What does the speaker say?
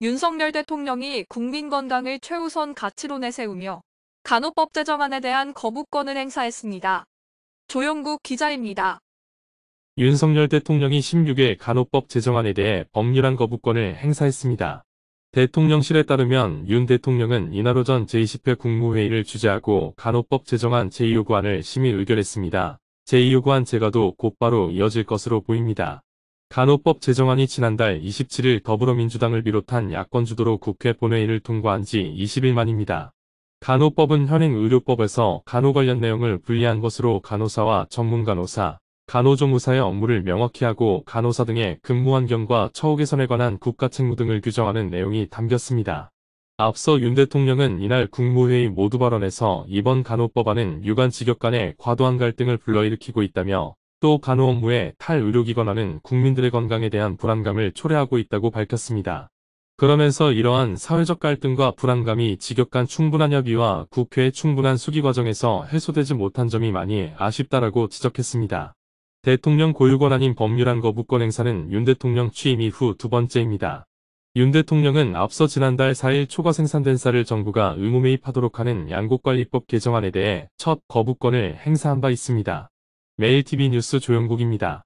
윤석열 대통령이 국민건강을 최우선 가치로 내세우며 간호법 제정안에 대한 거부권을 행사했습니다. 조영국 기자입니다. 윤석열 대통령이 16일 간호법 제정안에 대해 법률안 거부권을 행사했습니다. 대통령실에 따르면 윤 대통령은 이날 오전 제20회 국무회의를 주재하고 간호법 제정안 제2요구안을 심의 의결했습니다. 제2요구안 제가도 곧바로 이어질 것으로 보입니다. 간호법 제정안이 지난달 27일 더불어민주당을 비롯한 야권 주도로 국회 본회의를 통과한 지 20일 만입니다. 간호법은 현행 의료법에서 간호 관련 내용을 분리한 것으로 간호사와 전문간호사, 간호조무사의 업무를 명확히 하고 간호사 등의 근무 환경과 처우 개선에 관한 국가 책무 등을 규정하는 내용이 담겼습니다. 앞서 윤 대통령은 이날 국무회의 모두 발언에서 이번 간호법안은 유관 직역 간의 과도한 갈등을 불러일으키고 있다며 또 간호업무의 탈의료기관화는 국민들의 건강에 대한 불안감을 초래하고 있다고 밝혔습니다. 그러면서 이러한 사회적 갈등과 불안감이 직역간 충분한 협의와 국회의 충분한 수기 과정에서 해소되지 못한 점이 많이 아쉽다라고 지적했습니다. 대통령 고유권한인 법률안 거부권 행사는 윤 대통령 취임 이후 두 번째입니다. 윤 대통령은 앞서 지난달 4일 초과 생산된 쌀을 정부가 의무 매입하도록 하는 양곡관리법 개정안에 대해 첫 거부권을 행사한 바 있습니다. 매일TV 뉴스 조영국입니다.